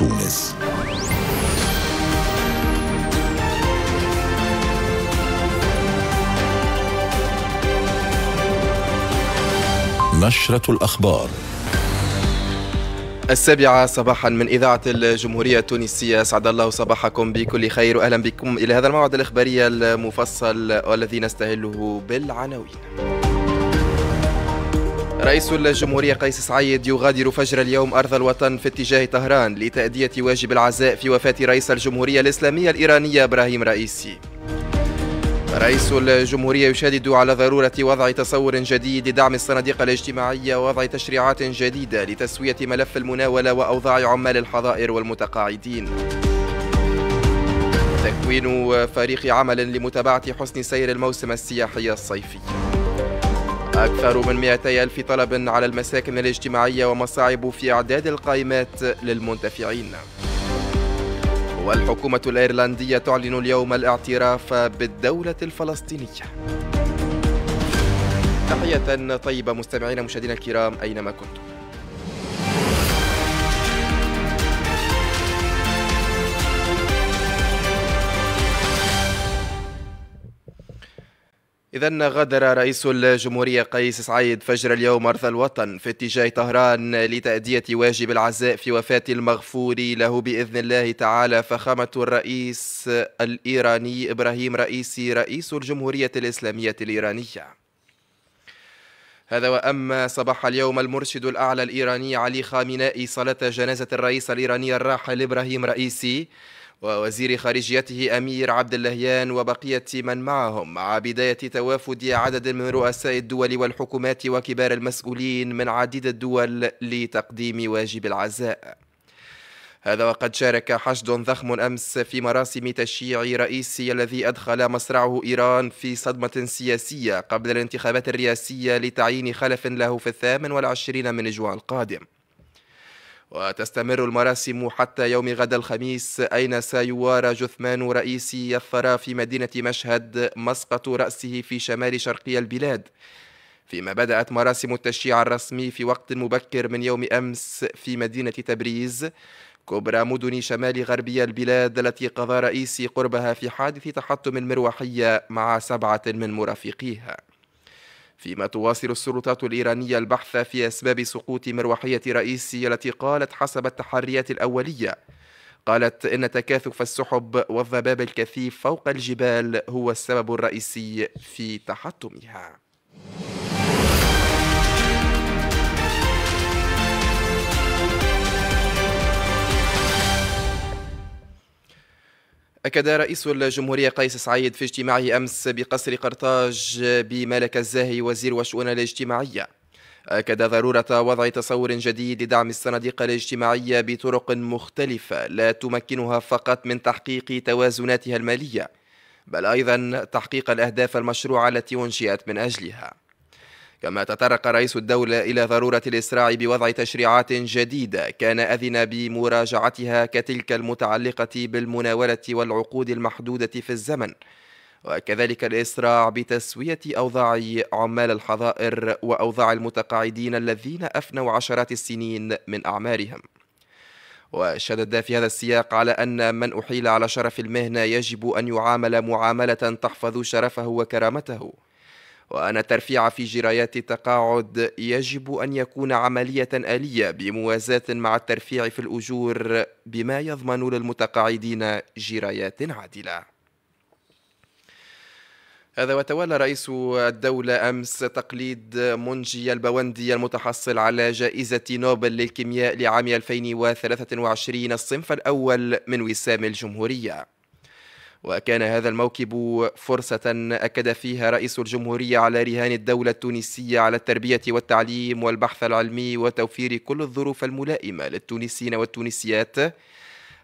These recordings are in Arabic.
تونس نشرة الأخبار السابعة صباحا من إذاعة الجمهورية التونسية أسعد الله صباحكم بكل خير وأهلا بكم إلى هذا الموعد الإخباري المفصل والذي نستهله بالعناوين رئيس الجمهورية قيس سعيد يغادر فجر اليوم أرض الوطن في اتجاه طهران لتأدية واجب العزاء في وفاة رئيس الجمهورية الإسلامية الإيرانية إبراهيم رئيسي رئيس الجمهورية يشدد على ضرورة وضع تصور جديد لدعم الصناديق الاجتماعية ووضع تشريعات جديدة لتسوية ملف المناولة وأوضاع عمال الحظائر والمتقاعدين تكوين فريق عمل لمتابعة حسن سير الموسم السياحي الصيفي أكثر من 200 ألف طلب على المساكن الاجتماعية ومصاعب في إعداد القائمات للمنتفعين والحكومة الأيرلندية تعلن اليوم الاعتراف بالدولة الفلسطينية تحية طيبة مستمعينا مشاهدينا الكرام أينما كنتم إذا غادر رئيس الجمهورية قيس سعيد فجر اليوم أرض الوطن في اتجاه طهران لتأدية واجب العزاء في وفاة المغفور له بإذن الله تعالى فخامة الرئيس الإيراني إبراهيم رئيسي رئيس الجمهورية الإسلامية الإيرانية هذا وأما صباح اليوم المرشد الأعلى الإيراني علي خامنائي صلاة جنازة الرئيس الإيراني الراحل إبراهيم رئيسي ووزير خارجيته أمير عبد اللهيان وبقية من معهم مع بداية توافد عدد من رؤساء الدول والحكومات وكبار المسؤولين من عديد الدول لتقديم واجب العزاء هذا وقد شارك حشد ضخم امس في مراسم تشييع رئيسي الذي ادخل مصرعه ايران في صدمه سياسيه قبل الانتخابات الرئاسيه لتعيين خلف له في الثامن والعشرين من جوان القادم وتستمر المراسم حتى يوم غد الخميس أين سيوارى جثمان رئيس الثرى في مدينة مشهد مسقط رأسه في شمال شرقي البلاد فيما بدأت مراسم التشييع الرسمي في وقت مبكر من يوم أمس في مدينة تبريز كبرى مدن شمال غربي البلاد التي قضى رئيسي قربها في حادث تحطم مروحية مع سبعة من مرافقيها فيما تواصل السلطات الإيرانية البحث في أسباب سقوط مروحية رئيسي التي قالت حسب التحريات الأولية قالت إن تكاثف السحب والذباب الكثيف فوق الجبال هو السبب الرئيسي في تحطمها أكد رئيس الجمهورية قيس سعيد في اجتماعه أمس بقصر قرطاج بملك الزاهي وزير الشؤون الاجتماعية أكد ضرورة وضع تصور جديد لدعم الصناديق الاجتماعية بطرق مختلفة لا تمكنها فقط من تحقيق توازناتها المالية بل أيضا تحقيق الأهداف المشروعة التي أنشئت من أجلها كما تطرق رئيس الدولة إلى ضرورة الإسراع بوضع تشريعات جديدة كان أذن بمراجعتها كتلك المتعلقة بالمناولة والعقود المحدودة في الزمن وكذلك الإسراع بتسوية أوضاع عمال الحظائر وأوضاع المتقاعدين الذين أفنوا عشرات السنين من أعمارهم وشدد في هذا السياق على أن من أحيل على شرف المهنة يجب أن يعامل معاملة تحفظ شرفه وكرامته وأن ترفيع في جرايات التقاعد يجب أن يكون عملية آلية بموازاة مع الترفيع في الأجور بما يضمن للمتقاعدين جرايات عادلة هذا وتولى رئيس الدولة أمس تقليد منجي البوندي المتحصل على جائزة نوبل للكيمياء لعام 2023 الصنف الأول من وسام الجمهورية وكان هذا الموكب فرصة أكد فيها رئيس الجمهورية على رهان الدولة التونسية على التربية والتعليم والبحث العلمي وتوفير كل الظروف الملائمة للتونسيين والتونسيات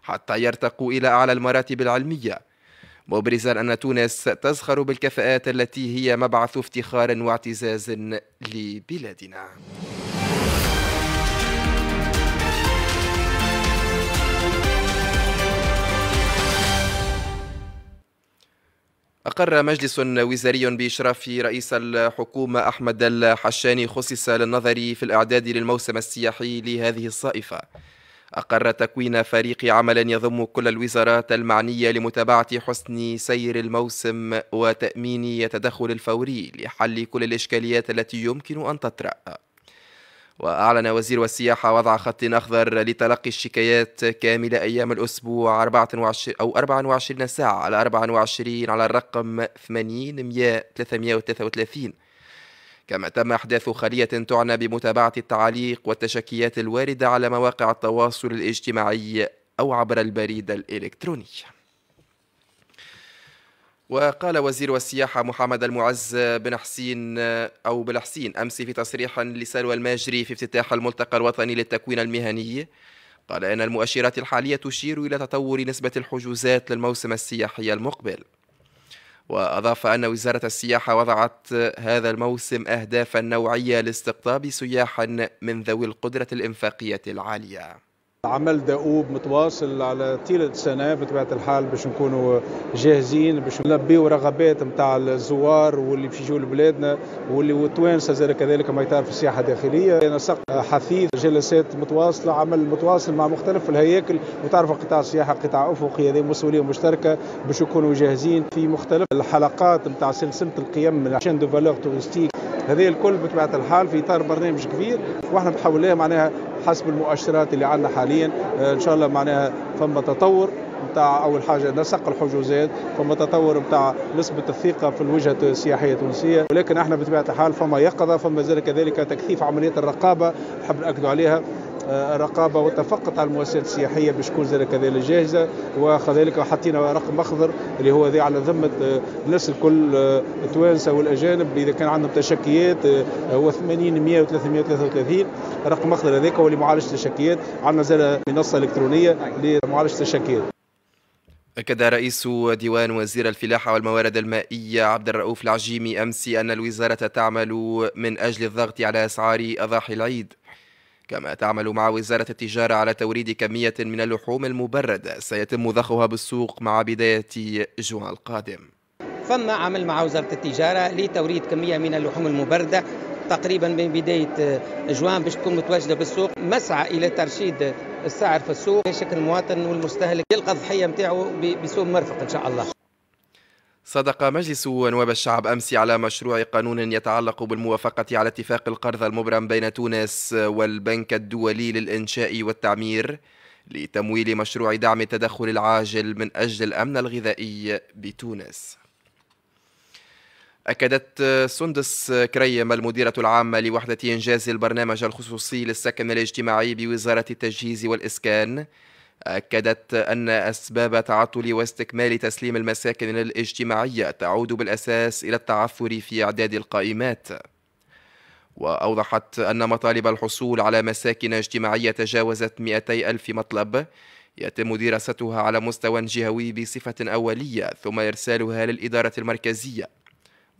حتى يرتقوا إلى أعلى المراتب العلمية مبرزا أن تونس تزخر بالكفاءات التي هي مبعث افتخار واعتزاز لبلادنا أقر مجلس وزاري بإشراف رئيس الحكومة أحمد الحشاني خصص للنظر في الإعداد للموسم السياحي لهذه الصائفة أقر تكوين فريق عمل يضم كل الوزارات المعنية لمتابعة حسن سير الموسم وتأمين التدخل الفوري لحل كل الإشكاليات التي يمكن أن تطرأ وأعلن وزير السياحة وضع خط أخضر لتلقي الشكايات كاملة أيام الأسبوع 24 أو 24 ساعة على 24 على الرقم 80 100 333 كما تم إحداث خلية تعنى بمتابعة التعليق والتشكيات الواردة على مواقع التواصل الاجتماعي أو عبر البريد الإلكتروني وقال وزير السياحة محمد المعز بن حسين أو بالحسين أمس في تصريح لسلوى الماجري في افتتاح الملتقى الوطني للتكوين المهني قال إن المؤشرات الحالية تشير إلى تطور نسبة الحجوزات للموسم السياحي المقبل وأضاف أن وزارة السياحة وضعت هذا الموسم أهدافا نوعية لاستقطاب سياح من ذوي القدرة الإنفاقية العالية عمل دؤوب متواصل على طيله السنه بطبيعه الحال باش نكونوا جاهزين باش نلبيو رغبات نتاع الزوار واللي باش يجوا لبلادنا واللي والتوانسه زاد كذلك ما يتعرف السياحه الداخليه نسق حثيث جلسات متواصله عمل متواصل مع مختلف الهياكل وتعرف قطاع السياحه قطاع افقي هذه مسؤوليه مشتركه باش يكونوا جاهزين في مختلف الحلقات نتاع سلسله القيم من شين دو فالور تورستيك هذه الكل بطبيعه الحال في اطار برنامج كبير واحنا بحول معناها حسب المؤشرات اللي عندنا حاليا آه، ان شاء الله معناها فما تطور نتاع اول حاجه نسق الحجوزات فما تطور نتاع نسبه الثقه في الوجهه السياحيه التونسيه ولكن احنا بطبيعه الحال فما يقظه فما زال كذلك تكثيف عمليه الرقابه نحب ناكدوا عليها الرقابه آه، وتفقط على المؤسسات السياحيه باش تكون زاد كذلك جاهزه وكذلك حطينا رقم اخضر اللي هو ذي على ذمه الناس آه، الكل آه، التوانسه والاجانب اذا كان عندهم تشكيات هو 80 100 و 333 رقم اخضر هذاك هو لمعالجه التشكيات عندنا زاد منصه الكترونيه لمعالجه التشكيات أكد رئيس ديوان وزير الفلاحة والموارد المائية عبد الرؤوف العجيمي أمس أن الوزارة تعمل من أجل الضغط على أسعار أضاحي العيد كما تعمل مع وزارة التجارة على توريد كمية من اللحوم المبردة سيتم ضخها بالسوق مع بداية جوان القادم فما عمل مع وزارة التجارة لتوريد كمية من اللحوم المبردة تقريبا من بداية جوان باش تكون متواجدة بالسوق مسعى إلى ترشيد السعر في السوق بشكل المواطن والمستهلك يلقى الضحية نتاعو بسوق مرفق إن شاء الله صدق مجلس نواب الشعب أمس على مشروع قانون يتعلق بالموافقة على اتفاق القرض المبرم بين تونس والبنك الدولي للإنشاء والتعمير لتمويل مشروع دعم التدخل العاجل من أجل الأمن الغذائي بتونس أكدت سندس كريم المديرة العامة لوحدة إنجاز البرنامج الخصوصي للسكن الاجتماعي بوزارة التجهيز والإسكان أكدت أن أسباب تعطل واستكمال تسليم المساكن الاجتماعية تعود بالأساس إلى التعثر في إعداد القائمات وأوضحت أن مطالب الحصول على مساكن اجتماعية تجاوزت 200 ألف مطلب يتم دراستها على مستوى جهوي بصفة أولية ثم إرسالها للإدارة المركزية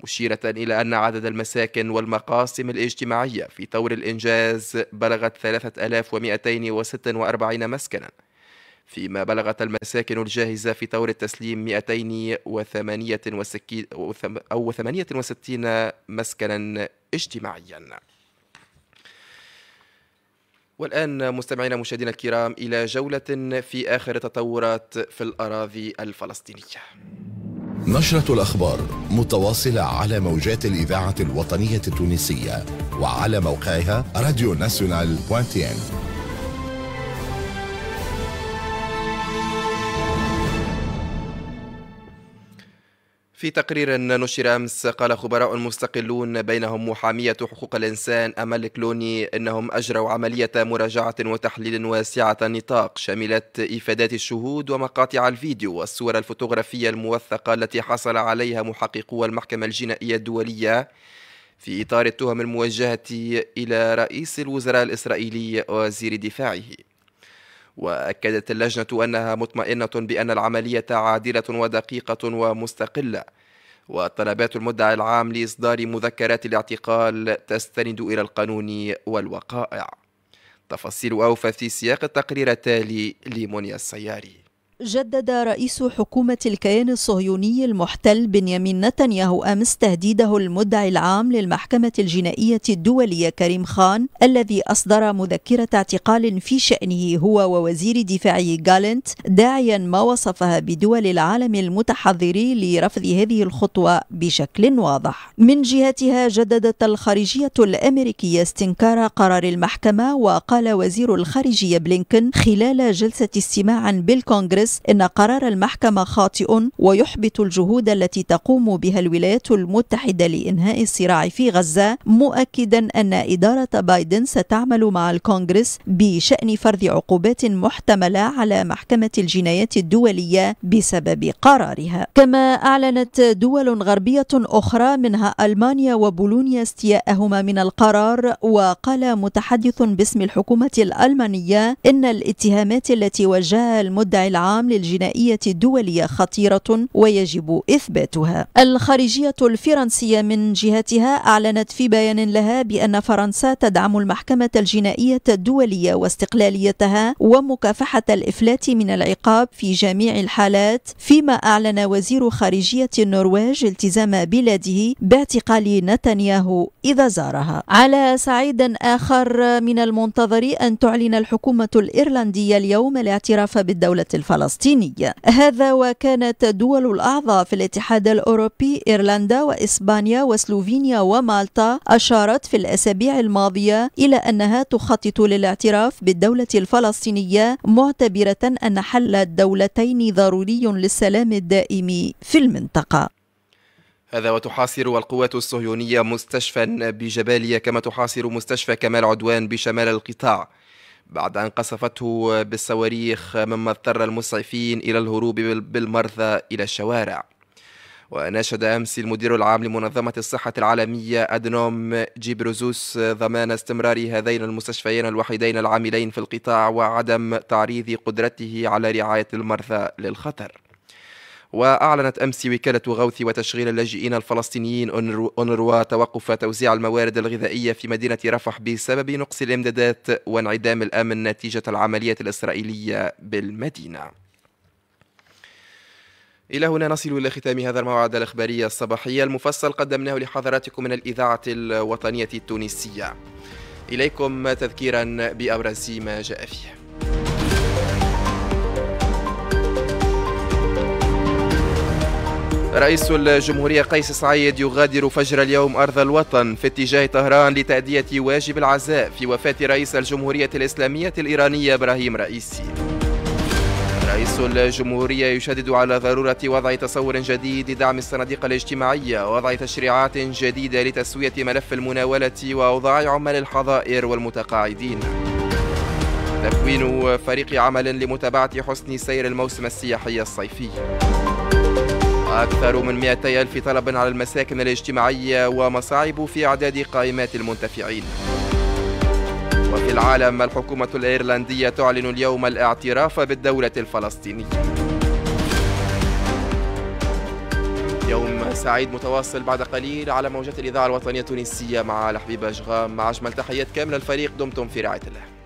مشيرة إلى أن عدد المساكن والمقاسم الاجتماعية في طور الإنجاز بلغت 3246 مسكناً فيما بلغت المساكن الجاهزة في طور التسليم 268 أو 68 مسكنا اجتماعيا والآن مستمعينا مشاهدينا الكرام إلى جولة في آخر التطورات في الأراضي الفلسطينية نشرة الأخبار متواصلة على موجات الإذاعة الوطنية التونسية وعلى موقعها راديو ناسيونال بوانتين في تقرير نشر أمس قال خبراء مستقلون بينهم محامية حقوق الإنسان أمل كلوني إنهم أجروا عملية مراجعة وتحليل واسعة النطاق شملت إفادات الشهود ومقاطع الفيديو والصور الفوتوغرافية الموثقة التي حصل عليها محققو المحكمة الجنائية الدولية في إطار التهم الموجهة إلى رئيس الوزراء الإسرائيلي وزير دفاعه وأكدت اللجنة أنها مطمئنة بأن العملية عادلة ودقيقة ومستقلة وطلبات المدعي العام لإصدار مذكرات الاعتقال تستند إلى القانون والوقائع تفاصيل أوفى في سياق التقرير التالي لمنيا السياري جدد رئيس حكومة الكيان الصهيوني المحتل بنيامين نتنياهو أمس تهديده المدعي العام للمحكمة الجنائية الدولية كريم خان الذي أصدر مذكرة اعتقال في شأنه هو ووزير دفاعه جالنت داعيا ما وصفها بدول العالم المتحضر لرفض هذه الخطوة بشكل واضح من جهتها جددت الخارجية الأمريكية استنكار قرار المحكمة وقال وزير الخارجية بلينكن خلال جلسة استماع بالكونغرس المجلس إن قرار المحكمة خاطئ ويحبط الجهود التي تقوم بها الولايات المتحدة لإنهاء الصراع في غزة مؤكدا أن إدارة بايدن ستعمل مع الكونغرس بشأن فرض عقوبات محتملة على محكمة الجنايات الدولية بسبب قرارها كما أعلنت دول غربية أخرى منها ألمانيا وبولونيا استياءهما من القرار وقال متحدث باسم الحكومة الألمانية إن الاتهامات التي وجهها المدعي العام العام للجنائية الدولية خطيرة ويجب إثباتها الخارجية الفرنسية من جهتها أعلنت في بيان لها بأن فرنسا تدعم المحكمة الجنائية الدولية واستقلاليتها ومكافحة الإفلات من العقاب في جميع الحالات فيما أعلن وزير خارجية النرويج التزام بلاده باعتقال نتنياهو إذا زارها على صعيد آخر من المنتظر أن تعلن الحكومة الإيرلندية اليوم الاعتراف بالدولة الفلسطينية هذا وكانت دول الأعضاء في الاتحاد الأوروبي إيرلندا وإسبانيا وسلوفينيا ومالطا أشارت في الأسابيع الماضية إلى أنها تخطط للاعتراف بالدولة الفلسطينية معتبرة أن حل الدولتين ضروري للسلام الدائم في المنطقة هذا وتحاصر القوات الصهيونية مستشفى بجباليا كما تحاصر مستشفى كمال عدوان بشمال القطاع بعد أن قصفته بالصواريخ مما اضطر المسعفين إلى الهروب بالمرثى إلى الشوارع وناشد أمس المدير العام لمنظمة الصحة العالمية أدنوم جيبروزوس ضمان استمرار هذين المستشفيين الوحيدين العاملين في القطاع وعدم تعريض قدرته على رعاية المرثى للخطر وأعلنت أمس وكالة غوث وتشغيل اللاجئين الفلسطينيين أونروا توقف توزيع الموارد الغذائية في مدينة رفح بسبب نقص الإمدادات وانعدام الأمن نتيجة العمليات الإسرائيلية بالمدينة إلى هنا نصل إلى ختام هذا الموعد الإخباري الصباحي المفصل قدمناه لحضراتكم من الإذاعة الوطنية التونسية إليكم تذكيرا بأبرز ما جاء فيه رئيس الجمهورية قيس سعيد يغادر فجر اليوم أرض الوطن في اتجاه طهران لتأدية واجب العزاء في وفاة رئيس الجمهورية الإسلامية الإيرانية إبراهيم رئيسي رئيس الجمهورية يشدد على ضرورة وضع تصور جديد لدعم الصناديق الاجتماعية ووضع تشريعات جديدة لتسوية ملف المناولة وأوضاع عمال الحظائر والمتقاعدين تكوين فريق عمل لمتابعة حسن سير الموسم السياحي الصيفي أكثر من 200 ألف طلب على المساكن الاجتماعية ومصاعب في أعداد قائمات المنتفعين وفي العالم الحكومة الإيرلندية تعلن اليوم الاعتراف بالدولة الفلسطينية يوم سعيد متواصل بعد قليل على موجات الإذاعة الوطنية التونسية مع الحبيب أشغام مع أجمل تحيات كاملة الفريق دمتم في رعاية الله